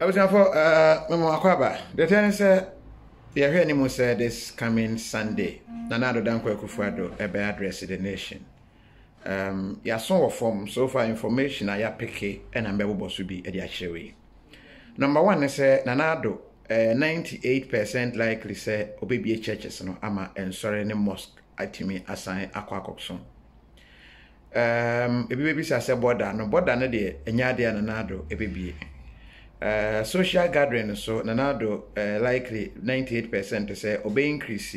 abusuafo uh, mmammakɔ aba deɛ ne sɛ yɛhwɛ anim sɛ this coming sunday nana adoda nkɔ akufo ado ɛbɛyɛ address the nation um, yɛaso wɔ fam so far information a yɛapeke ɛna mbɛbobɔ so bi de akyerɛ number one ne sɛ nana ado uh, 98 percent likely sɛ obɛbie churches no ama nsɔre ne mosque atumi asan akɔ akɔso so. Um, ebi bɛbisa sɛ bɔda no bɔda no deɛ ɛnyɛ adeɛ a nana ado ɛbɛbie Eh, social gathering so nanado uh, eh, likely 98% say obey increase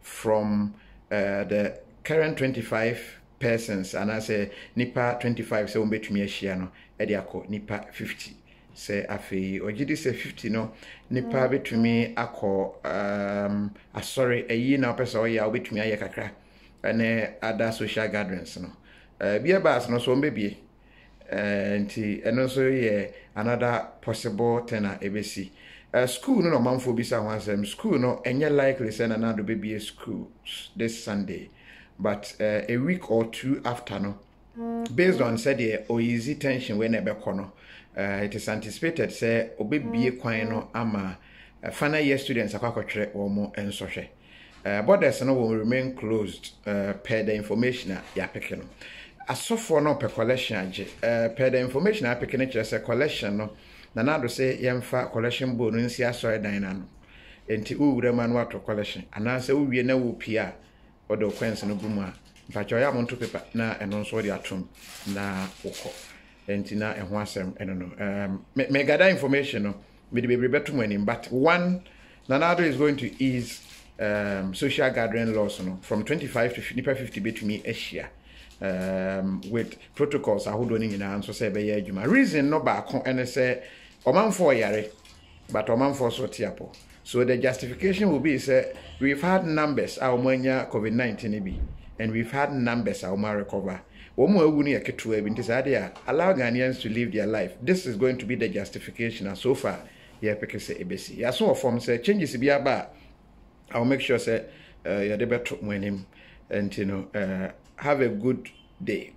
from uh, the current 25 persons and I say nipa 25 say obetumi ahyia no e de akọ nipa 50 say afi ogidi say 50 no nipa mm, betumi mm. akọ um asori ah, eyi na person oyia obetumi aye kakra and other social gatherings no uh, beer bars no so mbebie Eh, nti ɛno nso yɛ another possible ten a ɛbɛsi uh, eh, school no na ɔmanfoɔ bi sa ho asɛm school no ɛnyɛ likely sɛ nanado bɛbie schools this sunday but uh, a week or two after no based on sɛdeɛ ɔyizi tension wei na ɛbɛkɔ no uh, it is anticipated sɛ ɔbɛbie kwan no ama uh, final year students akɔ akɔtwerɛ wɔn nsɔhwɛ uh, borders no will remain closed uh, per the information a yɛapeke no asɔfoɔ no pɛ collection agye pɛ the information a apeke ne kyerɛ sɛ collection no nana do sɛ yɛmfa collection bowl no nsi asɔre dan na no nti wowura mu a no collection anaasɛ wowie na wo pie a wɔde okɔnsi no gu mu a mpakyɛ ɔyɛ amonto pepa na ɛno nso wɔde atom na wokɔ nti na ɛho asɛm ɛno no ɛɛm mɛ information no mɛde bebree bɛto mu anim but one nana do is going to ease um, social gathering laws no from twenty five to nipa fifty betumi ahyia. um, with protocols ahodoɔ no so say be a juma. reason no baako say Oman for yare but ɔmanfoɔ so tiapo. so the justification will be say we've had numbers our wɔn covid-19 be, and we've had numbers our wɔn recover wɔn mu awu no yɛ allow ghanaians to live their life this is going to be the justification and so far because yɛpeke sɛ ɛbɛsi yɛaso wɔ fam say changes bi aba I will make sure say better eh, yade betro mwenim, and you know, eh, have a good day.